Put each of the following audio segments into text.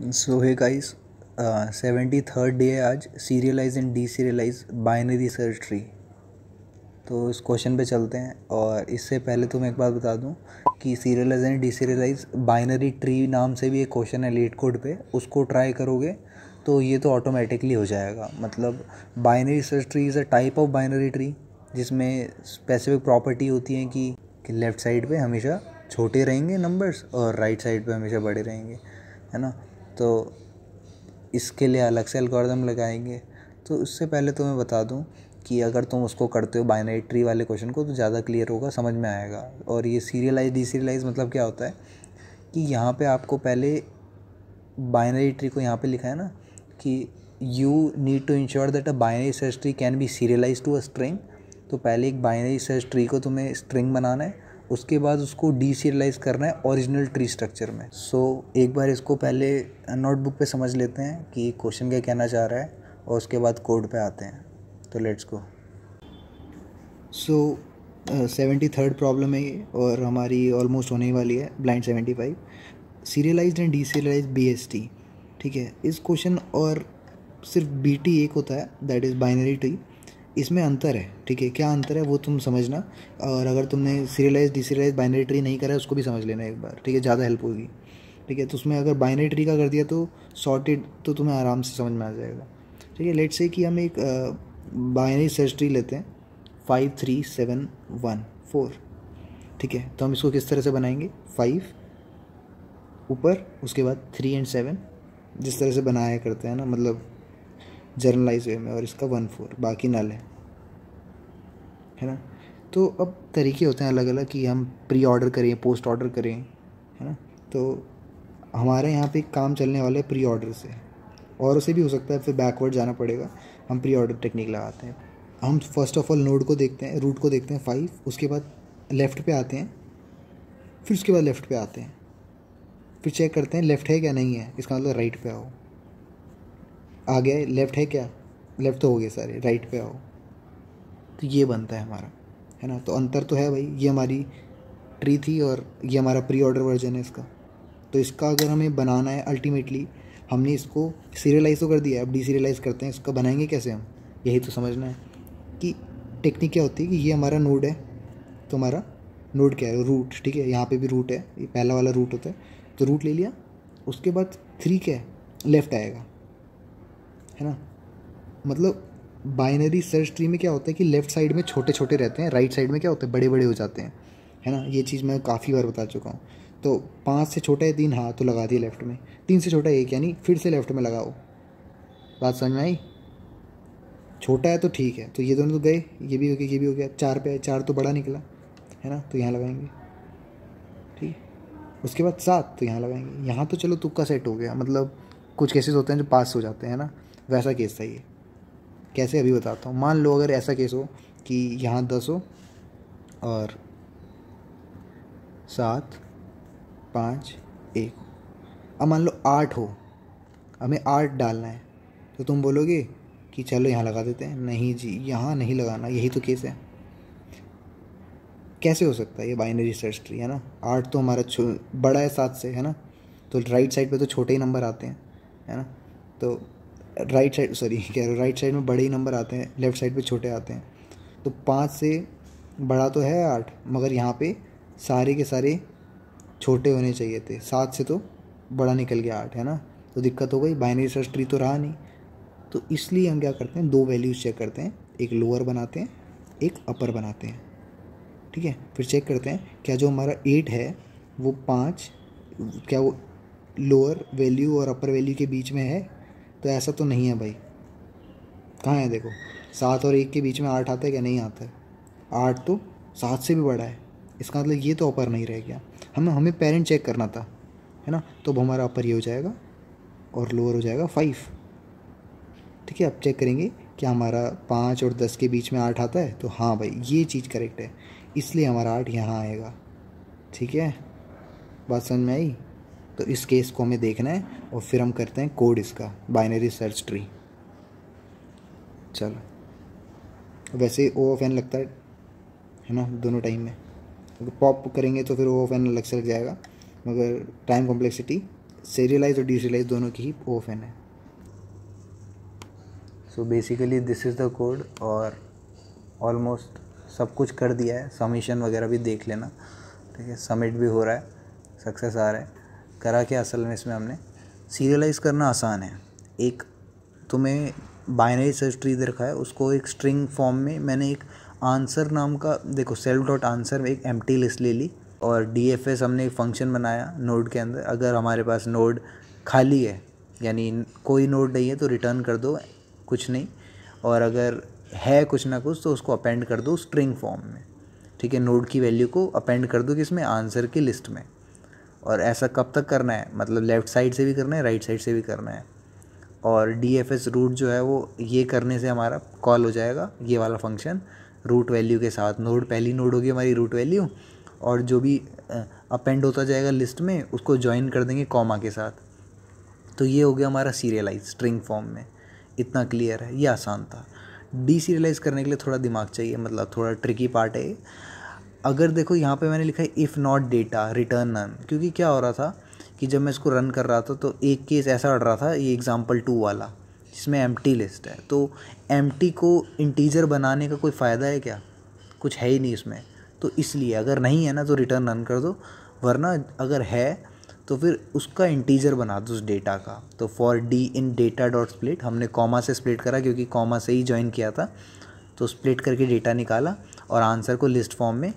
सो है guys seventy third day है आज serialize and deserialize binary search tree तो इस क्वेश्चन पे चलते हैं और इससे पहले तो मैं एक बात बता दूं कि serialize and deserialize binary tree नाम से भी एक क्वेश्चन है लेट कोड पे उसको ट्राई करोगे तो ये तो ऑटोमेटिकली हो जाएगा मतलब binary search tree is a type of binary tree जिसमें स्पेसिफिक प्रॉपर्टी होती है कि, कि लेफ़्ट साइड पे हमेशा छोटे रहेंगे नंबर्स और राइट साइड पे हमेशा बड़े रहेंगे है ना तो इसके लिए अलग से एल्गोरिदम लगाएंगे तो उससे पहले तो मैं बता दूं कि अगर तुम उसको करते हो बाइनरी ट्री वाले क्वेश्चन को तो ज़्यादा क्लियर होगा समझ में आएगा और ये सीरियलाइज डीसीरियलाइज मतलब क्या होता है कि यहाँ पे आपको पहले बाइनरी ट्री को यहाँ पे लिखा है ना कि you need to ensure that a binary search tree can be serialize to a string तो पहले एक बाइनरी सर्च ट्री को तुम्हें स्ट्रिंग बनाना है उसके बाद उसको डी सीरियलाइज करना है ओरिजिनल ट्री स्ट्रक्चर में सो so, एक बार इसको पहले नोटबुक पे समझ लेते हैं कि क्वेश्चन क्या कहना चाह रहा है और उसके बाद कोड पे आते हैं तो let's go so seventy third problem है ये और हमारी ऑलमोस्ट होने वाली है blind seventy five serialize and deserialize B S T ठीक है इस क्वेश्चन और सिर्फ बी टी एक होता है दैट इज़ बाइनरी ट्री इसमें अंतर है ठीक है क्या अंतर है वो तुम समझना और अगर तुमने सीरियलाइज डिसरियलाइज बाइनरी ट्री नहीं करा है उसको भी समझ लेना एक बार ठीक है ज़्यादा हेल्प होगी ठीक है तो उसमें अगर बाइनरी ट्री का कर दिया तो सॉर्टेड तो तुम्हें आराम से समझ में आ जाएगा ठीक है लेट से कि हम एक बाइनरी सर्च ट्री लेते हैं five three seven one four ठीक है तो हम इसको किस तरह से बनाएंगे फाइव ऊपर उसके बाद थ्री एंड सेवन जिस तरह से बनाया करते हैं ना मतलब जर्नलाइज वे में और इसका वन फोर बाकी नल है है ना तो अब तरीके होते हैं अलग अलग कि हम प्री ऑर्डर करें पोस्ट ऑर्डर करें है ना तो हमारे यहाँ पे काम चलने वाले प्री ऑर्डर से और उसे भी हो सकता है फिर बैकवर्ड जाना पड़ेगा हम प्री ऑर्डर टेक्निक लगाते हैं हम फर्स्ट ऑफ ऑल नोड को देखते हैं रूट को देखते हैं फाइव उसके बाद लेफ़्ट पे आते हैं फिर उसके बाद लेफ़्ट पे आते हैं फिर चेक करते हैं लेफ़्ट है क्या नहीं है इसका मतलब राइट पे आओ आ गया लेफ़्ट है क्या लेफ़्ट तो हो गए सारे राइट पे आओ तो ये बनता है हमारा है ना तो अंतर तो है भाई ये हमारी ट्री थी और ये हमारा प्री ऑर्डर वर्जन है इसका तो इसका अगर हमें बनाना है अल्टीमेटली हमने इसको सीरियलाइज तो कर दिया अब डी सीरियलाइज करते हैं इसका बनाएंगे कैसे हम यही तो समझना है कि टेक्निक क्या होती है कि ये हमारा नोड है तो हमारा नोड क्या है रूट ठीक है यहाँ पे भी रूट है ये पहला वाला रूट होता है तो रूट ले लिया उसके बाद थ्री क्या है लेफ़्ट आएगा है ना मतलब बाइनरी सर्च ट्री में क्या होता है कि लेफ्ट साइड में छोटे छोटे रहते हैं राइट साइड में क्या होते हैं बड़े बड़े हो जाते हैं है ना ये चीज़ मैं काफ़ी बार बता चुका हूँ तो पाँच से छोटा है तीन हाँ तो लगा दिए लेफ्ट में तीन से छोटा एक यानी फिर से लेफ्ट में लगाओ बात समझ में आई छोटा है तो ठीक है तो ये दोनों तो गए ये भी हो गया ये भी हो गया चार पे चार तो बड़ा निकला है ना तो यहाँ लगाएंगे ठीक उसके बाद सात तो यहाँ लगाएंगे यहाँ तो चलो तुक्का सेट हो गया मतलब कुछ केसेस होते हैं जो पास हो जाते हैं ना वैसा केस था ये कैसे अभी बताता हूँ मान लो अगर ऐसा केस हो कि यहाँ दस हो और सात पाँच एक अब मान लो आठ हो हमें आठ डालना है तो तुम बोलोगे कि चलो यहाँ लगा देते हैं नहीं जी यहाँ नहीं लगाना यही तो केस है कैसे हो सकता है ये बाइनरी सर्च ट्री है ना आठ तो हमारा बड़ा है सात से है ना तो राइट साइड पे तो छोटे ही नंबर आते हैं है ना तो राइट साइड सॉरी कह रहे राइट साइड में बड़े ही नंबर आते हैं लेफ्ट साइड पे छोटे आते हैं तो पाँच से बड़ा तो है आठ मगर यहाँ पे सारे के सारे छोटे होने चाहिए थे सात से तो बड़ा निकल गया आठ है ना तो दिक्कत हो गई बाइनरी सर्च ट्री तो रहा नहीं तो इसलिए हम क्या करते हैं दो वैल्यूज़ चेक करते हैं एक लोअर बनाते हैं एक अपर बनाते हैं ठीक है फिर चेक करते हैं क्या जो हमारा एट है वो पाँच क्या वो लोअर वैल्यू और अपर वैल्यू के बीच में है तो ऐसा तो नहीं है भाई कहाँ है देखो सात और एक के बीच में आठ आता है क्या नहीं आता है आठ तो सात से भी बड़ा है इसका मतलब ये तो अपर नहीं रह गया हमें हमें पेरेंट चेक करना था है ना तो अब हमारा अपर ये हो जाएगा और लोअर हो जाएगा फाइव ठीक है अब चेक करेंगे क्या हमारा पाँच और दस के बीच में आठ आता है तो हाँ भाई ये चीज़ करेक्ट है इसलिए हमारा आठ यहाँ आएगा ठीक है बात समझ में आई तो इस केस को हमें देखना है और फिर हम करते हैं कोड इसका बाइनरी सर्च ट्री चलो वैसे ओ ऑफ एन लगता है है ना दोनों टाइम में अगर पॉप करेंगे तो फिर ओ ऑफ एन अलग से लग जाएगा मगर टाइम कॉम्प्लेक्सिटी सीरियलाइज और डीसीरियलाइज दोनों की ही ओ ऑफ एन है so basically this is the code और ऑलमोस्ट सब कुछ कर दिया है समीशन वगैरह भी देख लेना ठीक है समिट भी हो रहा है सक्सेस आ रहा है करा क्या असल में इसमें हमने सीरियलाइज़ करना आसान है एक तुम्हें बाइनरी सर्च ट्री दे रखा है उसको एक स्ट्रिंग फॉर्म में मैंने एक आंसर नाम का देखो सेल्फ डॉट आंसर में एक एम लिस्ट ले ली और डी एफ एस हमने एक फंक्शन बनाया नोड के अंदर अगर हमारे पास नोड खाली है यानी कोई नोड नहीं है तो रिटर्न कर दो कुछ नहीं और अगर है कुछ ना कुछ तो उसको अपेंड कर दो स्ट्रिंग फॉर्म में ठीक है नोड की वैल्यू को अपेंड कर दो किसमें आंसर की लिस्ट में और ऐसा कब तक करना है मतलब लेफ़्ट साइड से भी करना है राइट साइड से भी करना है और डी एफ एस रूट जो है वो ये करने से हमारा कॉल हो जाएगा ये वाला फंक्शन रूट वैल्यू के साथ नोड पहली नोड होगी हमारी रूट वैल्यू और जो भी अपेंड होता जाएगा लिस्ट में उसको ज्वाइन कर देंगे कॉमा के साथ तो ये हो गया हमारा सीरियलाइज स्ट्रिंग फॉर्म में इतना क्लियर है ये आसान था डी सीरियलाइज़ करने के लिए थोड़ा दिमाग चाहिए मतलब थोड़ा ट्रिकी पार्ट है अगर देखो यहाँ पे मैंने लिखा है if not data return none क्योंकि क्या हो रहा था कि जब मैं इसको रन कर रहा था तो एक केस ऐसा अड़ रहा था ये एग्ज़ाम्पल टू वाला जिसमें एम लिस्ट है तो एम को इंटीजर बनाने का कोई फ़ायदा है क्या कुछ है ही नहीं इसमें तो इसलिए अगर नहीं है ना तो रिटर्न रन कर दो वरना अगर है तो फिर उसका इंटीजर बना दो उस डेटा का तो for D in data dot split हमने कॉमा से स्प्लिट करा क्योंकि कॉमा से ही ज्वाइन किया था तो स्प्लिट करके डेटा निकाला और आंसर को लिस्ट फॉर्म में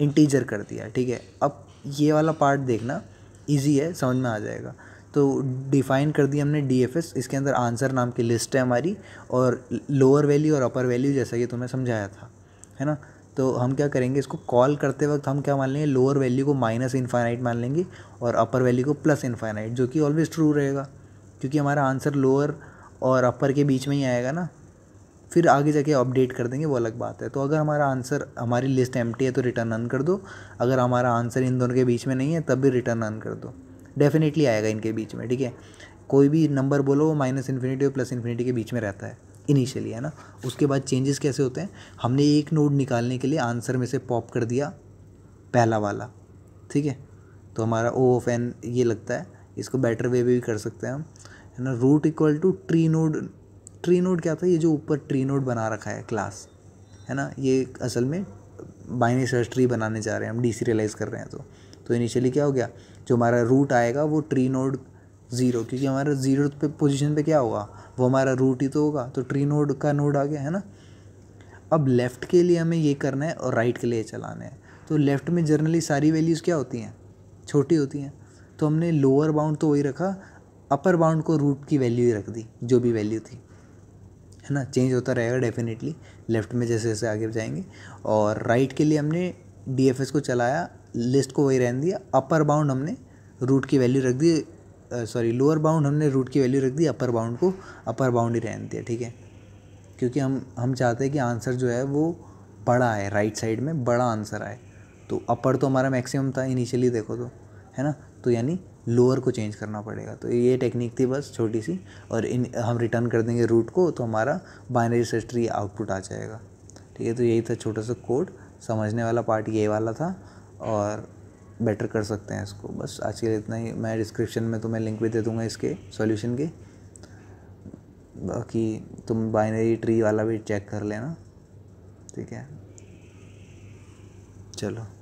इंटीजर कर दिया ठीक है अब ये वाला पार्ट देखना ईजी है समझ में आ जाएगा तो डिफ़ाइन कर दिया हमने डी एफ एस इसके अंदर आंसर नाम की लिस्ट है हमारी और लोअर वैल्यू और अपर वैल्यू जैसा कि तुम्हें समझाया था है ना तो हम क्या करेंगे इसको कॉल करते वक्त हम क्या मान लेंगे लोअर वैल्यू को माइनस इनफाइनाइट मान लेंगे और अपर वैल्यू को प्लस इनफाइनाइट जो कि ऑलवेज ट्रू रहेगा क्योंकि हमारा आंसर लोअर और अपर के बीच में ही आएगा ना फिर आगे जाके अपडेट कर देंगे वो अलग बात है तो अगर हमारा आंसर हमारी लिस्ट एम है तो रिटर्न अन कर दो अगर हमारा आंसर इन दोनों के बीच में नहीं है तब भी रिटर्न अन कर दो डेफिनेटली आएगा इनके बीच में ठीक है कोई भी नंबर बोलो वो माइनस इन्फिनिटी और प्लस इन्फिनिटी के बीच में रहता है इनिशियली है ना उसके बाद चेंजेस कैसे होते हैं हमने एक नोड निकालने के लिए आंसर में से पॉप कर दिया पहला वाला ठीक है तो हमारा ओ ऑफ एन ये लगता है इसको बेटर वे भी कर सकते हैं हम है ना root equal to tree node tree node क्या था ये जो ऊपर ट्री नोड बना रखा है क्लास है ना ये असल में बाइनरी सर्च ट्री बनाने जा रहे हैं हम डी डिसरियलाइज़ कर रहे हैं तो तो इनिशियली क्या हो गया जो हमारा रूट आएगा वो ट्री नोड ज़ीरो क्योंकि हमारा ज़ीरो पे पोजीशन पे क्या होगा वो हमारा रूट ही तो होगा तो ट्री नोड का नोड आ गया है ना अब लेफ़्ट के लिए हमें ये करना है और राइट के लिए चलाना है तो लेफ़्ट में जर्नली सारी वैल्यूज़ क्या होती हैं छोटी होती हैं तो हमने लोअर बाउंड तो वही रखा अपर बाउंड को रूट की वैल्यू ही रख दी जो भी वैल्यू थी है ना चेंज होता रहेगा डेफिनेटली लेफ़्ट में जैसे जैसे आगे जाएंगे और राइट के लिए हमने डी को चलाया लिस्ट को वही रहने दिया अपर बाउंड हमने रूट की वैल्यू रख दी सॉरी लोअर बाउंड हमने रूट की वैल्यू रख दी अपर बाउंड को अपर बाउंड ही रहने दिया ठीक है क्योंकि हम हम चाहते हैं कि आंसर जो है वो बड़ा आए राइट साइड में बड़ा आंसर आए तो अपर तो हमारा मैक्सिमम था इनिशियली देखो तो है ना तो यानी लोअर को चेंज करना पड़ेगा तो ये टेक्निक थी बस छोटी सी और इन हम रिटर्न कर देंगे रूट को तो हमारा बाइनरी सर्च ट्री आउटपुट आ जाएगा ठीक है तो यही था छोटा सा कोड समझने वाला पार्ट ये वाला था और बेटर कर सकते हैं इसको बस आज के लिए इतना ही मैं डिस्क्रिप्शन में तुम्हें लिंक भी दे दूँगा इसके सॉल्यूशन के बाकी तुम बाइनरी ट्री वाला भी चेक कर लेना ठीक है चलो